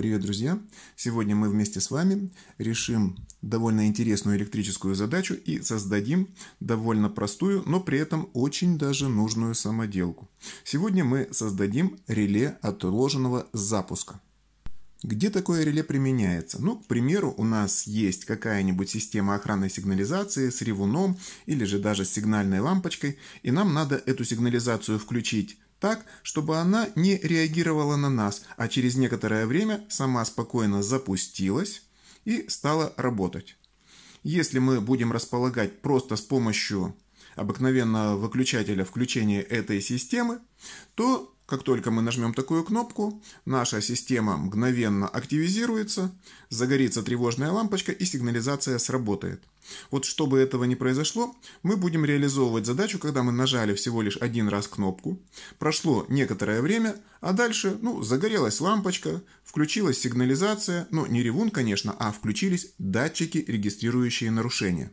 Привет, друзья! Сегодня мы вместе с вами решим довольно интересную электрическую задачу и создадим довольно простую, но при этом очень даже нужную самоделку. Сегодня мы создадим реле отложенного запуска. Где такое реле применяется? Ну, к примеру, у нас есть какая-нибудь система охранной сигнализации с ревуном или же даже с сигнальной лампочкой, и нам надо эту сигнализацию включить так, чтобы она не реагировала на нас, а через некоторое время сама спокойно запустилась и стала работать. Если мы будем располагать просто с помощью обыкновенного выключателя включения этой системы, то как только мы нажмем такую кнопку, наша система мгновенно активизируется, загорится тревожная лампочка и сигнализация сработает. Вот чтобы этого не произошло, мы будем реализовывать задачу, когда мы нажали всего лишь один раз кнопку, прошло некоторое время, а дальше, ну, загорелась лампочка, включилась сигнализация, ну, не ревун, конечно, а включились датчики, регистрирующие нарушения.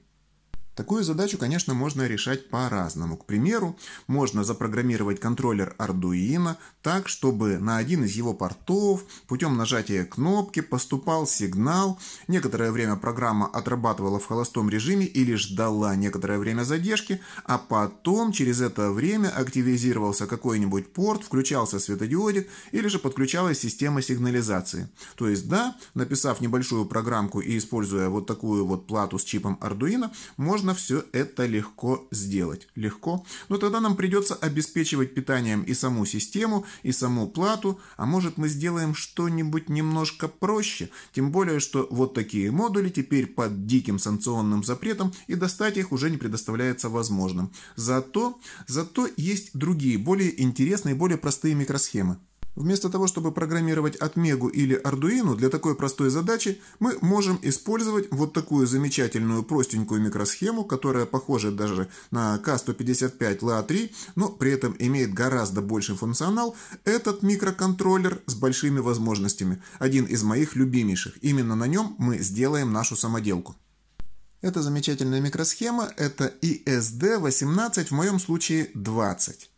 Такую задачу, конечно, можно решать по-разному. К примеру, можно запрограммировать контроллер Arduino так, чтобы на один из его портов путем нажатия кнопки поступал сигнал. Некоторое время программа отрабатывала в холостом режиме или ждала некоторое время задержки, а потом через это время активизировался какой-нибудь порт, включался светодиодик или же подключалась система сигнализации. То есть да, написав небольшую программку и используя вот такую вот плату с чипом Arduino, можно можно все это легко сделать. Легко. Но тогда нам придется обеспечивать питанием и саму систему, и саму плату. А может мы сделаем что-нибудь немножко проще. Тем более, что вот такие модули теперь под диким санкционным запретом и достать их уже не предоставляется возможным. Зато, зато есть другие, более интересные, более простые микросхемы. Вместо того, чтобы программировать отмегу или Arduino для такой простой задачи, мы можем использовать вот такую замечательную простенькую микросхему, которая похожа даже на K155 LA3, а но при этом имеет гораздо больше функционал. Этот микроконтроллер с большими возможностями. Один из моих любимейших. Именно на нем мы сделаем нашу самоделку. Эта замечательная микросхема, это ESD18, в моем случае 20.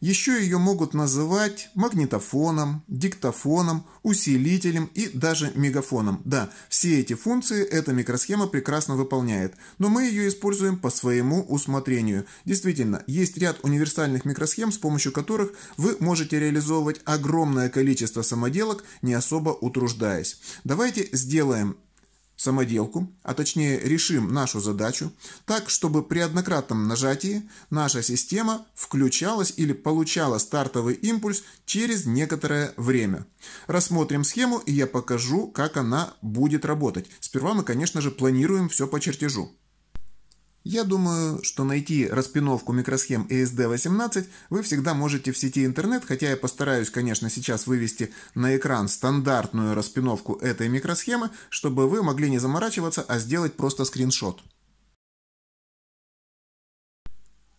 Еще ее могут называть магнитофоном, диктофоном, усилителем и даже мегафоном. Да, все эти функции эта микросхема прекрасно выполняет, но мы ее используем по своему усмотрению. Действительно, есть ряд универсальных микросхем, с помощью которых вы можете реализовывать огромное количество самоделок, не особо утруждаясь. Давайте сделаем самоделку, а точнее решим нашу задачу, так, чтобы при однократном нажатии наша система включалась или получала стартовый импульс через некоторое время. Рассмотрим схему и я покажу, как она будет работать. Сперва мы, конечно же, планируем все по чертежу. Я думаю, что найти распиновку микросхем ESD18 вы всегда можете в сети интернет, хотя я постараюсь, конечно, сейчас вывести на экран стандартную распиновку этой микросхемы, чтобы вы могли не заморачиваться, а сделать просто скриншот.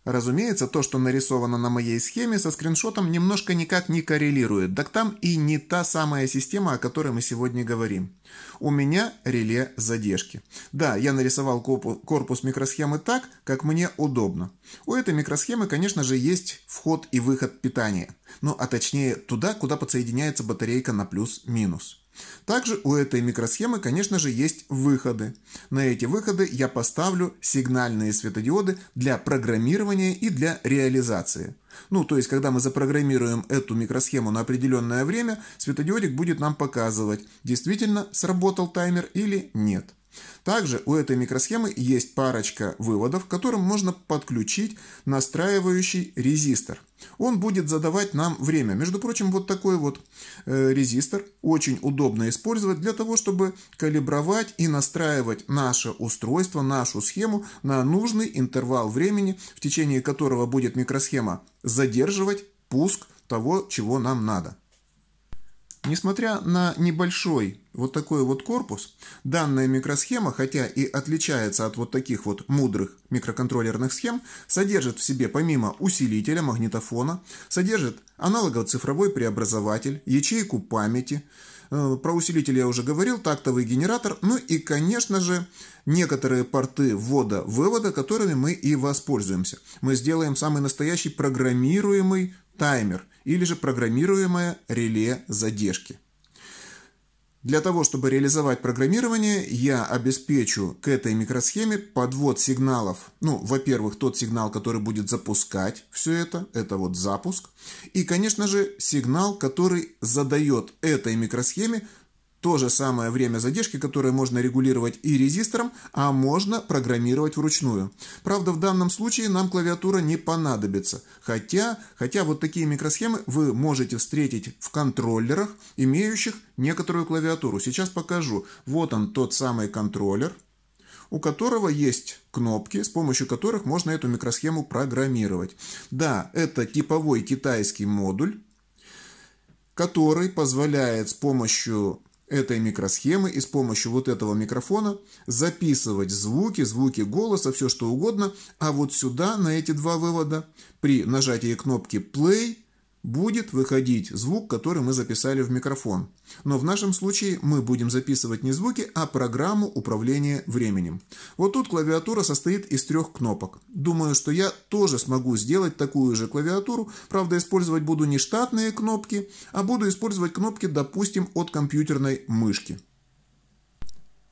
Разумеется, то, что нарисовано на моей схеме, со скриншотом немножко никак не коррелирует, так там и не та самая система, о которой мы сегодня говорим. У меня реле задержки. Да, я нарисовал корпус микросхемы так, как мне удобно. У этой микросхемы, конечно же, есть вход и выход питания. Ну, а точнее, туда, куда подсоединяется батарейка на плюс-минус. Также у этой микросхемы, конечно же, есть выходы. На эти выходы я поставлю сигнальные светодиоды для программирования и для реализации. Ну, то есть, когда мы запрограммируем эту микросхему на определенное время, светодиодик будет нам показывать, действительно сработал таймер или нет. Также у этой микросхемы есть парочка выводов, к которым можно подключить настраивающий резистор. Он будет задавать нам время. Между прочим, вот такой вот э, резистор очень удобно использовать для того, чтобы калибровать и настраивать наше устройство, нашу схему на нужный интервал времени, в течение которого будет микросхема задерживать пуск того, чего нам надо. Несмотря на небольшой вот такой вот корпус, данная микросхема, хотя и отличается от вот таких вот мудрых микроконтроллерных схем, содержит в себе помимо усилителя магнитофона, содержит аналогово-цифровой преобразователь, ячейку памяти, э, про усилитель я уже говорил, тактовый генератор, ну и, конечно же, некоторые порты ввода-вывода, которыми мы и воспользуемся. Мы сделаем самый настоящий программируемый таймер – или же программируемое реле задержки. Для того, чтобы реализовать программирование, я обеспечу к этой микросхеме подвод сигналов. Ну, во-первых, тот сигнал, который будет запускать все это, это вот запуск. И, конечно же, сигнал, который задает этой микросхеме то же самое время задержки, которое можно регулировать и резистором, а можно программировать вручную. Правда, в данном случае нам клавиатура не понадобится. Хотя, хотя вот такие микросхемы вы можете встретить в контроллерах, имеющих некоторую клавиатуру. Сейчас покажу. Вот он тот самый контроллер, у которого есть кнопки, с помощью которых можно эту микросхему программировать. Да, это типовой китайский модуль, который позволяет с помощью этой микросхемы и с помощью вот этого микрофона записывать звуки, звуки голоса, все что угодно. А вот сюда, на эти два вывода, при нажатии кнопки play будет выходить звук, который мы записали в микрофон. Но в нашем случае мы будем записывать не звуки, а программу управления временем. Вот тут клавиатура состоит из трех кнопок. Думаю, что я тоже смогу сделать такую же клавиатуру, правда использовать буду не штатные кнопки, а буду использовать кнопки, допустим, от компьютерной мышки.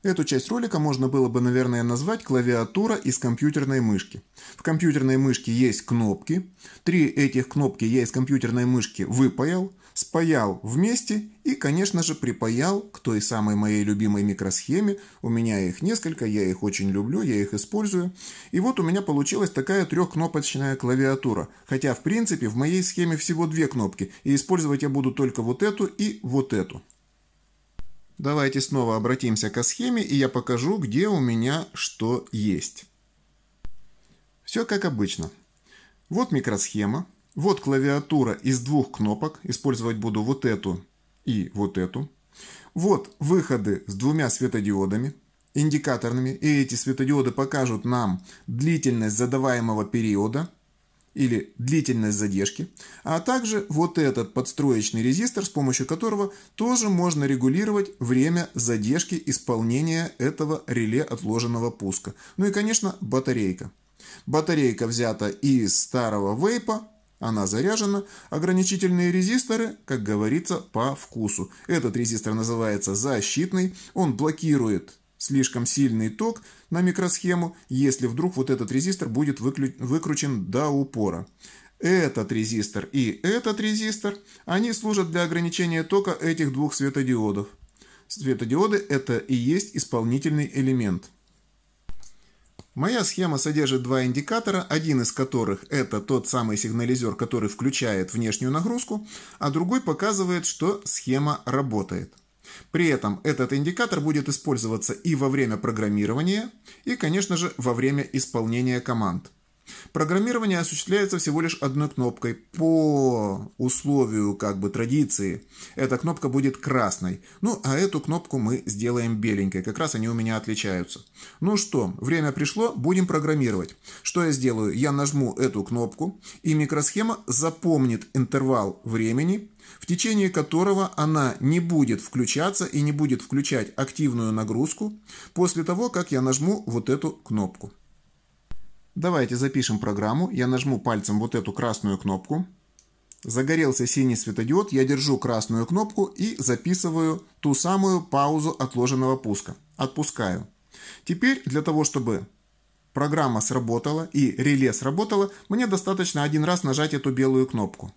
Эту часть ролика можно было бы, наверное, назвать клавиатура из компьютерной мышки. В компьютерной мышке есть кнопки. Три этих кнопки я из компьютерной мышки выпаял, спаял вместе и, конечно же, припаял к той самой моей любимой микросхеме. У меня их несколько, я их очень люблю, я их использую. И вот у меня получилась такая трехкнопочная клавиатура. Хотя, в принципе, в моей схеме всего две кнопки, и использовать я буду только вот эту и вот эту. Давайте снова обратимся к схеме, и я покажу, где у меня что есть. Все как обычно. Вот микросхема, вот клавиатура из двух кнопок, использовать буду вот эту и вот эту. Вот выходы с двумя светодиодами, индикаторными, и эти светодиоды покажут нам длительность задаваемого периода – или длительность задержки, а также вот этот подстроечный резистор, с помощью которого тоже можно регулировать время задержки исполнения этого реле отложенного пуска. Ну и, конечно, батарейка. Батарейка взята из старого вейпа, она заряжена, ограничительные резисторы, как говорится, по вкусу. Этот резистор называется защитный, он блокирует слишком сильный ток на микросхему, если вдруг вот этот резистор будет выкручен до упора. Этот резистор и этот резистор, они служат для ограничения тока этих двух светодиодов. Светодиоды – это и есть исполнительный элемент. Моя схема содержит два индикатора, один из которых это тот самый сигнализер, который включает внешнюю нагрузку, а другой показывает, что схема работает. При этом этот индикатор будет использоваться и во время программирования, и, конечно же, во время исполнения команд. Программирование осуществляется всего лишь одной кнопкой. По условию как бы традиции эта кнопка будет красной. Ну, а эту кнопку мы сделаем беленькой. Как раз они у меня отличаются. Ну что, время пришло, будем программировать. Что я сделаю? Я нажму эту кнопку, и микросхема запомнит интервал времени, в течение которого она не будет включаться и не будет включать активную нагрузку после того, как я нажму вот эту кнопку. Давайте запишем программу. Я нажму пальцем вот эту красную кнопку. Загорелся синий светодиод, я держу красную кнопку и записываю ту самую паузу отложенного пуска. Отпускаю. Теперь для того, чтобы программа сработала и реле сработало, мне достаточно один раз нажать эту белую кнопку.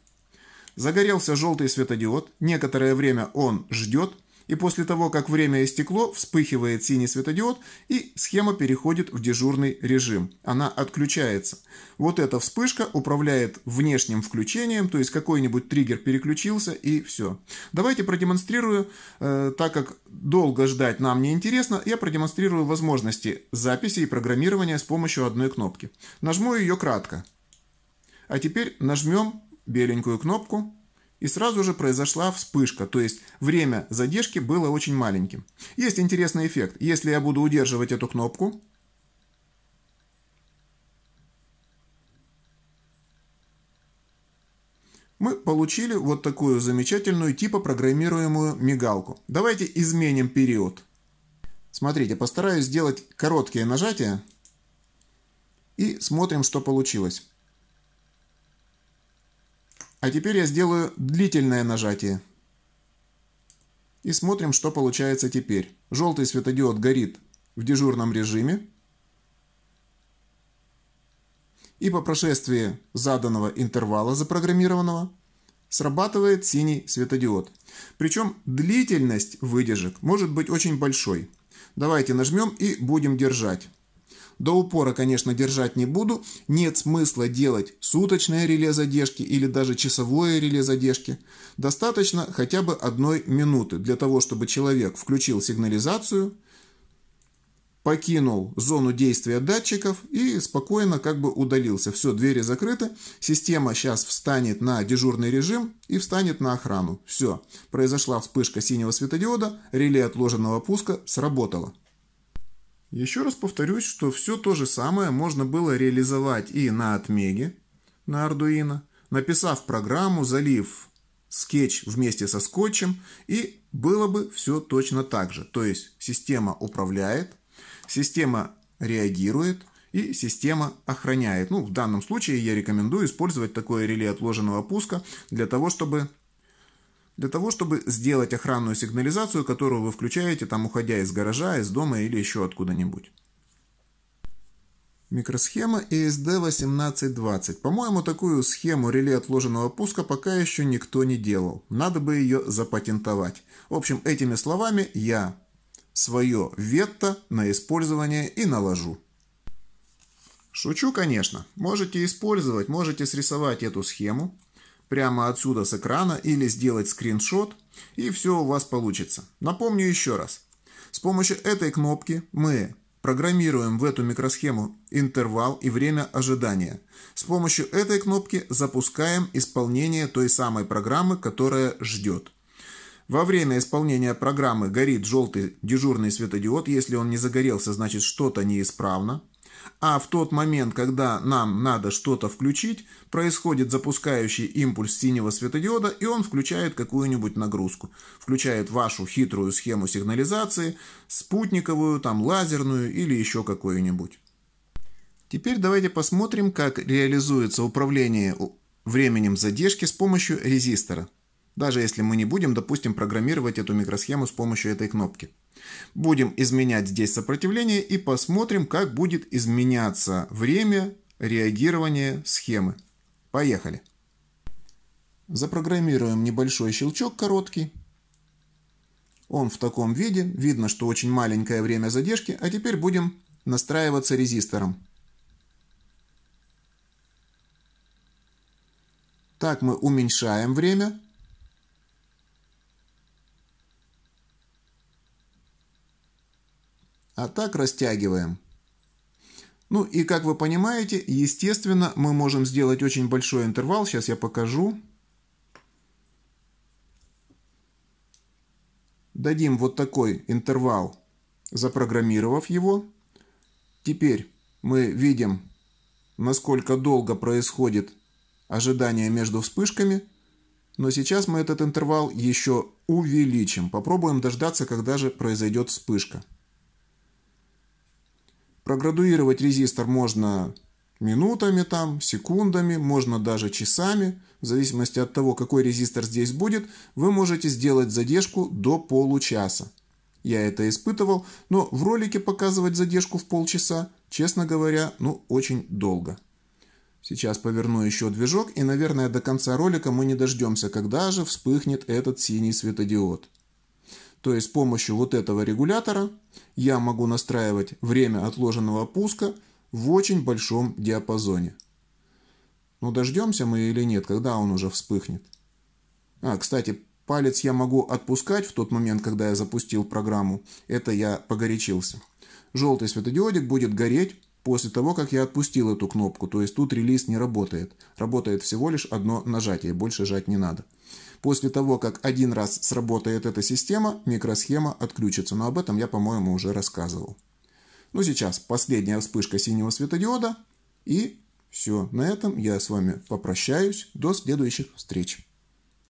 Загорелся желтый светодиод, некоторое время он ждет, и после того, как время истекло, вспыхивает синий светодиод, и схема переходит в дежурный режим. Она отключается. Вот эта вспышка управляет внешним включением, то есть какой-нибудь триггер переключился и все. Давайте продемонстрирую, э, так как долго ждать нам не интересно, я продемонстрирую возможности записи и программирования с помощью одной кнопки. Нажму ее кратко. А теперь нажмем беленькую кнопку и сразу же произошла вспышка, то есть время задержки было очень маленьким. Есть интересный эффект. Если я буду удерживать эту кнопку, мы получили вот такую замечательную типа программируемую мигалку. Давайте изменим период. Смотрите, постараюсь сделать короткие нажатия и смотрим, что получилось. А теперь я сделаю длительное нажатие. И смотрим, что получается теперь. Желтый светодиод горит в дежурном режиме. И по прошествии заданного интервала запрограммированного срабатывает синий светодиод. Причем длительность выдержек может быть очень большой. Давайте нажмем и будем держать. До упора, конечно, держать не буду. Нет смысла делать суточное реле задержки или даже часовое реле задержки. Достаточно хотя бы одной минуты для того, чтобы человек включил сигнализацию, покинул зону действия датчиков и спокойно как бы удалился. Все, двери закрыты, система сейчас встанет на дежурный режим и встанет на охрану. Все, произошла вспышка синего светодиода, реле отложенного пуска сработало. Еще раз повторюсь, что все то же самое можно было реализовать и на отмеге, на Arduino, написав программу, залив скетч вместе со скотчем, и было бы все точно так же. То есть система управляет, система реагирует и система охраняет. Ну, в данном случае я рекомендую использовать такое реле отложенного пуска для того, чтобы для того, чтобы сделать охранную сигнализацию, которую вы включаете, там, уходя из гаража, из дома или еще откуда-нибудь. Микросхема ESD1820. По-моему, такую схему реле отложенного пуска пока еще никто не делал. Надо бы ее запатентовать. В общем, этими словами я свое вето на использование и наложу. Шучу, конечно. Можете использовать, можете срисовать эту схему, прямо отсюда с экрана или сделать скриншот, и все у вас получится. Напомню еще раз. С помощью этой кнопки мы программируем в эту микросхему интервал и время ожидания. С помощью этой кнопки запускаем исполнение той самой программы, которая ждет. Во время исполнения программы горит желтый дежурный светодиод. Если он не загорелся, значит что-то неисправно а в тот момент, когда нам надо что-то включить, происходит запускающий импульс синего светодиода, и он включает какую-нибудь нагрузку. Включает вашу хитрую схему сигнализации, спутниковую, там лазерную или еще какую-нибудь. Теперь давайте посмотрим, как реализуется управление временем задержки с помощью резистора. Даже если мы не будем, допустим, программировать эту микросхему с помощью этой кнопки. Будем изменять здесь сопротивление и посмотрим, как будет изменяться время реагирования схемы. Поехали. Запрограммируем небольшой щелчок короткий. Он в таком виде. Видно, что очень маленькое время задержки. А теперь будем настраиваться резистором. Так мы уменьшаем время так растягиваем. Ну и как вы понимаете, естественно, мы можем сделать очень большой интервал. Сейчас я покажу. Дадим вот такой интервал, запрограммировав его. Теперь мы видим, насколько долго происходит ожидание между вспышками. Но сейчас мы этот интервал еще увеличим. Попробуем дождаться, когда же произойдет вспышка. Проградуировать резистор можно минутами, там, секундами, можно даже часами. В зависимости от того, какой резистор здесь будет, вы можете сделать задержку до получаса. Я это испытывал, но в ролике показывать задержку в полчаса, честно говоря, ну очень долго. Сейчас поверну еще движок и, наверное, до конца ролика мы не дождемся, когда же вспыхнет этот синий светодиод. То есть с помощью вот этого регулятора я могу настраивать время отложенного пуска в очень большом диапазоне. Ну дождемся мы или нет, когда он уже вспыхнет. А, кстати, палец я могу отпускать в тот момент, когда я запустил программу. Это я погорячился. Желтый светодиодик будет гореть после того, как я отпустил эту кнопку. То есть тут релиз не работает. Работает всего лишь одно нажатие, больше жать не надо. После того, как один раз сработает эта система, микросхема отключится. Но об этом я, по-моему, уже рассказывал. Ну, сейчас последняя вспышка синего светодиода. И все. На этом я с вами попрощаюсь. До следующих встреч.